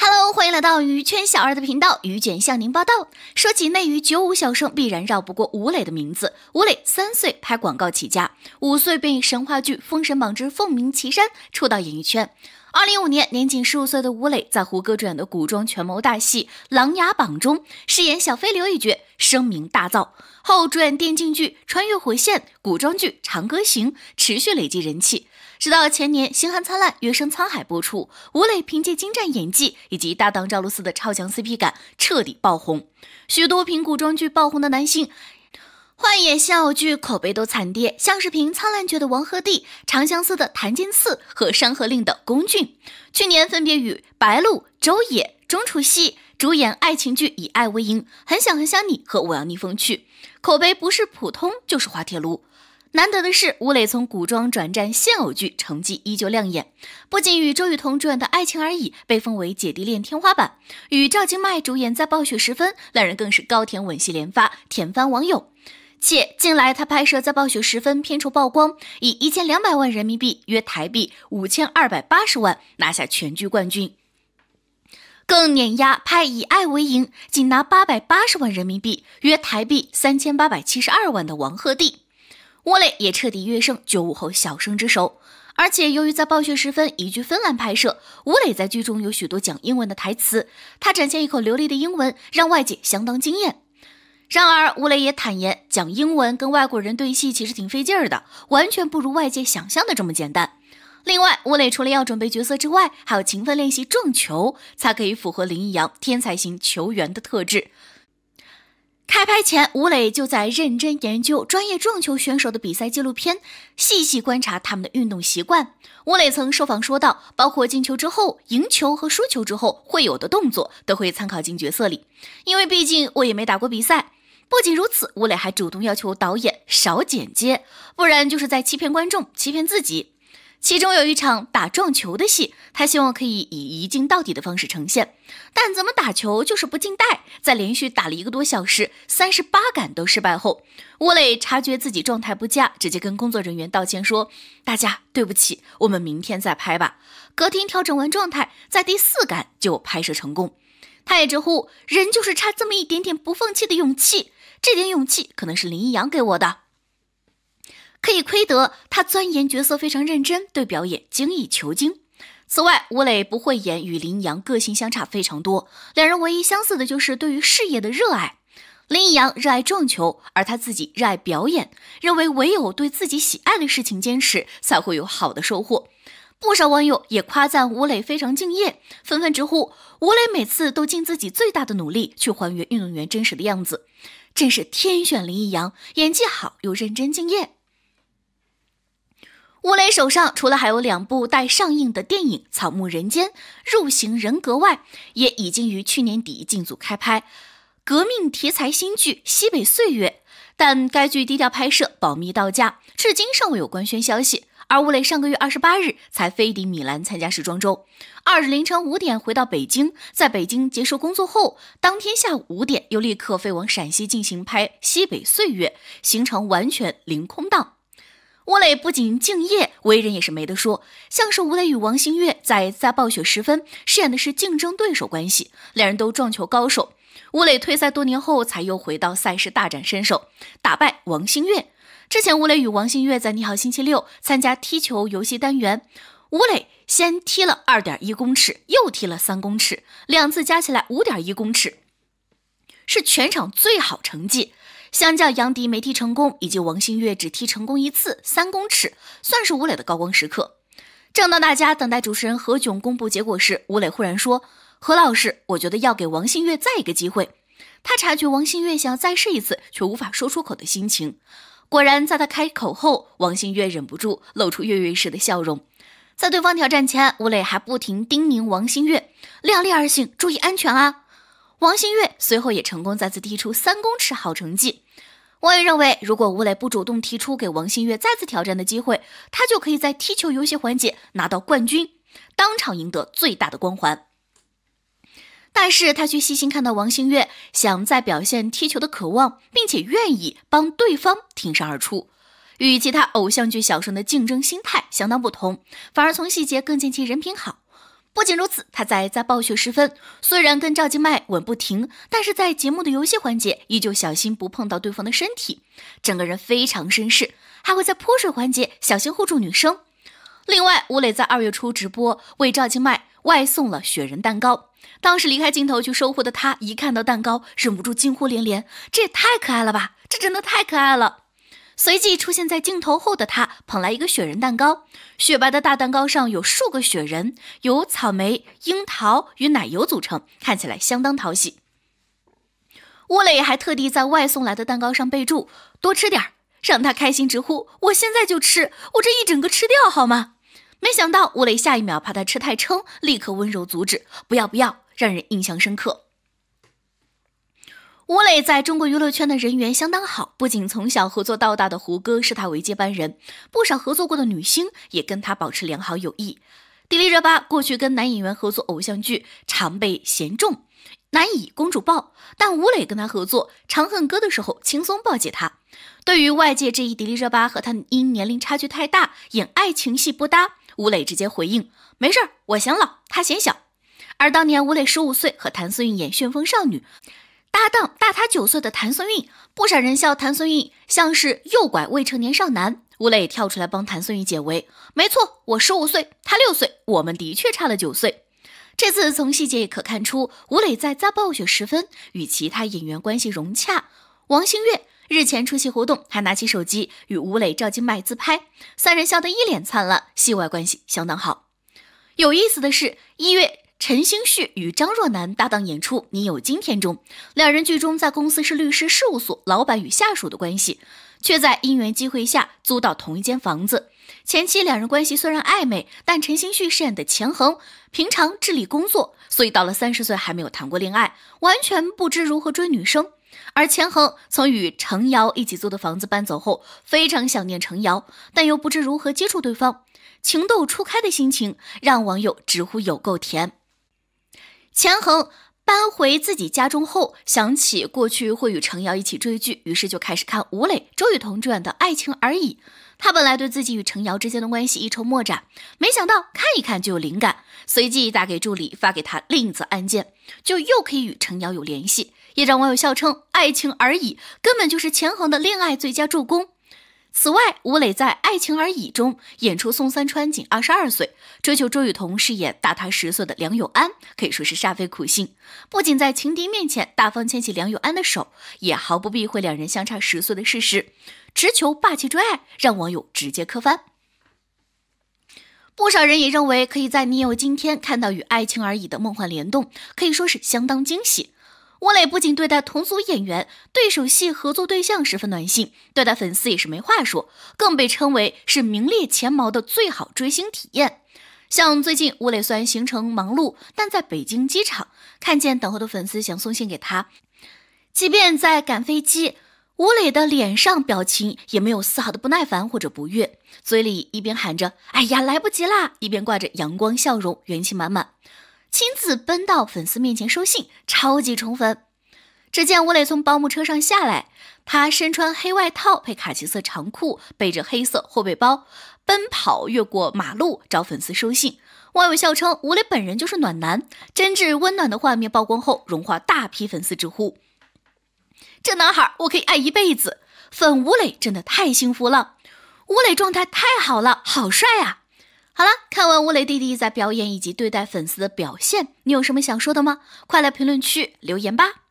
Hello，欢迎来到娱圈小二的频道，娱卷向您报道。说起内娱九五小生，必然绕不过吴磊的名字。吴磊三岁拍广告起家，五岁便以神话剧《封神榜之凤鸣岐山》出道演艺圈。二零一五年，年仅十五岁的吴磊在胡歌主演的古装权谋大戏《琅琊榜》中饰演小飞流一角。声名大噪后，主演电竞剧《穿越火线》、古装剧《长歌行》，持续累积人气。直到前年，《星汉灿烂》《月升沧海》播出，吴磊凭借精湛演技以及搭档赵露思的超强 CP 感，彻底爆红。许多凭古装剧爆红的男星，换演笑偶剧口碑都惨跌，像是凭《苍兰诀》的王鹤棣，《长相思》的谭健次和《山河令》的龚俊，去年分别与白鹿、周也、钟楚曦。主演爱情剧《以爱为营》，很想很想你和我要逆风去，口碑不是普通就是滑铁卢。难得的是，吴磊从古装转战现偶剧，成绩依旧亮眼。不仅与周雨彤主演的爱情而已，被封为姐弟恋天花板。与赵今麦主演在《暴雪时分》，两人更是高甜吻戏连发，甜翻网友。且近来他拍摄在《暴雪时分》片酬曝光，以一千两百万人民币约台币五千二百八十万拿下全剧冠军。更碾压拍《以爱为营》，仅拿八百八十万人民币（约台币三千八百七十二万）的王鹤棣，吴磊也彻底跃升九五后小生之首。而且，由于在《暴雪时分》移居芬兰拍摄，吴磊在剧中有许多讲英文的台词，他展现一口流利的英文，让外界相当惊艳。然而，吴磊也坦言，讲英文跟外国人对戏其实挺费劲儿的，完全不如外界想象的这么简单。另外，吴磊除了要准备角色之外，还要勤奋练习撞球，才可以符合林毅阳天才型球员的特质。开拍前，吴磊就在认真研究专业撞球选手的比赛纪录片，细细观察他们的运动习惯。吴磊曾受访说道：“包括进球之后、赢球和输球之后会有的动作，都会参考进角色里，因为毕竟我也没打过比赛。”不仅如此，吴磊还主动要求导演少剪接，不然就是在欺骗观众、欺骗自己。其中有一场打撞球的戏，他希望可以以一镜到底的方式呈现，但怎么打球就是不进袋。在连续打了一个多小时，三十八杆都失败后，吴磊察觉自己状态不佳，直接跟工作人员道歉说：“大家对不起，我们明天再拍吧。”隔天调整完状态，在第四杆就拍摄成功。他也直呼：“人就是差这么一点点不放弃的勇气，这点勇气可能是林一阳给我的。”可以窥得他钻研角色非常认真，对表演精益求精。此外，吴磊不会演与林一阳个性相差非常多，两人唯一相似的就是对于事业的热爱。林一阳热爱撞球，而他自己热爱表演，认为唯有对自己喜爱的事情坚持，才会有好的收获。不少网友也夸赞吴磊非常敬业，纷纷直呼吴磊每次都尽自己最大的努力去还原运动员真实的样子，真是天选林一阳，演技好又认真敬业。吴磊手上除了还有两部待上映的电影《草木人间》《入行人格》外，也已经于去年底进组开拍革命题材新剧《西北岁月》，但该剧低调拍摄，保密到家，至今尚未有官宣消息。而吴磊上个月二十八日才飞抵米兰参加时装周，二日凌晨五点回到北京，在北京结束工作后，当天下午五点又立刻飞往陕西进行拍《西北岁月》，行程完全零空档。吴磊不仅敬业，为人也是没得说。像是吴磊与王星越在在《暴雪时分》饰演的是竞争对手关系，两人都撞球高手。吴磊退赛多年后才又回到赛事大展身手，打败王星越。之前吴磊与王星越在《你好星期六》参加踢球游戏单元，吴磊先踢了二点一公尺，又踢了三公尺，两次加起来五点一公尺，是全场最好成绩。相较杨迪没踢成功，以及王星月只踢成功一次三公尺，算是吴磊的高光时刻。正当大家等待主持人何炅公布结果时，吴磊忽然说：“何老师，我觉得要给王星月再一个机会。”他察觉王星月想要再试一次却无法说出口的心情。果然，在他开口后，王星月忍不住露出跃跃欲试的笑容。在对方挑战前，吴磊还不停叮咛王星月：“量力而行，注意安全啊！”王星月随后也成功再次踢出三公尺好成绩。网友认为，如果吴磊不主动提出给王星月再次挑战的机会，他就可以在踢球游戏环节拿到冠军，当场赢得最大的光环。但是他却细心看到王星月想再表现踢球的渴望，并且愿意帮对方挺身而出，与其他偶像剧小生的竞争心态相当不同，反而从细节更见其人品好。不仅如此，他在在暴雪时分虽然跟赵今麦吻不停，但是在节目的游戏环节依旧小心不碰到对方的身体，整个人非常绅士，还会在泼水环节小心护住女生。另外，吴磊在二月初直播为赵今麦外送了雪人蛋糕，当时离开镜头去收获的他，一看到蛋糕忍不住惊呼连连：“这也太可爱了吧！这真的太可爱了。”随即出现在镜头后的他，捧来一个雪人蛋糕，雪白的大蛋糕上有数个雪人，由草莓、樱桃与奶油组成，看起来相当讨喜。乌磊还特地在外送来的蛋糕上备注：“多吃点儿”，让他开心直呼：“我现在就吃，我这一整个吃掉好吗？”没想到乌磊下一秒怕他吃太撑，立刻温柔阻止：“不要不要！”让人印象深刻。吴磊在中国娱乐圈的人缘相当好，不仅从小合作到大的胡歌视他为接班人，不少合作过的女星也跟他保持良好友谊。迪丽热巴过去跟男演员合作偶像剧，常被嫌重，难以公主抱，但吴磊跟她合作《长恨歌》的时候，轻松抱起她。对于外界质疑迪丽热巴和他因年龄差距太大演爱情戏不搭，吴磊直接回应：“没事儿，我嫌老，他嫌小。”而当年吴磊十五岁和谭松韵演《旋风少女》。搭档大他九岁的谭松韵，不少人笑谭松韵像是诱拐未成年少男。吴磊跳出来帮谭松韵解围。没错，我十五岁，他六岁，我们的确差了九岁。这次从细节也可看出，吴磊在遭暴雪时分与其他演员关系融洽。王星越日前出席活动，还拿起手机与吴磊、赵今麦自拍，三人笑得一脸灿烂，戏外关系相当好。有意思的是，一月。陈星旭与张若楠搭档演出，你有今天中，两人剧中在公司是律师事务所老板与下属的关系，却在因缘机会下租到同一间房子。前期两人关系虽然暧昧，但陈星旭饰演的钱恒平常致力工作，所以到了三十岁还没有谈过恋爱，完全不知如何追女生。而钱恒从与程瑶一起租的房子搬走后，非常想念程瑶，但又不知如何接触对方，情窦初开的心情让网友直呼有够甜。钱恒搬回自己家中后，想起过去会与程瑶一起追剧，于是就开始看吴磊、周雨彤主演的《爱情而已》。他本来对自己与程瑶之间的关系一筹莫展，没想到看一看就有灵感，随即打给助理发给他另一则案件，就又可以与程瑶有联系。也让网友笑称，《爱情而已》根本就是钱恒的恋爱最佳助攻。此外，吴磊在《爱情而已》中演出宋三川，仅二十二岁，追求周雨彤饰演大他十岁的梁有安，可以说是煞费苦心。不仅在情敌面前大方牵起梁有安的手，也毫不避讳两人相差十岁的事实，直球霸气追爱，让网友直接磕翻。不少人也认为，可以在《你有今天》看到与《爱情而已》的梦幻联动，可以说是相当惊喜。吴磊不仅对待同组演员、对手戏合作对象十分暖心，对待粉丝也是没话说，更被称为是名列前茅的最好追星体验。像最近吴磊虽然行程忙碌，但在北京机场看见等候的粉丝想送信给他，即便在赶飞机，吴磊的脸上表情也没有丝毫的不耐烦或者不悦，嘴里一边喊着“哎呀，来不及啦”，一边挂着阳光笑容，元气满满。亲自奔到粉丝面前收信，超级宠粉。只见吴磊从保姆车上下来，他身穿黑外套配卡其色长裤，背着黑色后背包，奔跑越过马路找粉丝收信。网友笑称吴磊本人就是暖男，真挚温暖的画面曝光后，融化大批粉丝，直呼：“这男孩我可以爱一辈子。”粉吴磊真的太幸福了，吴磊状态太好了，好帅啊！好了，看完吴磊弟弟在表演以及对待粉丝的表现，你有什么想说的吗？快来评论区留言吧。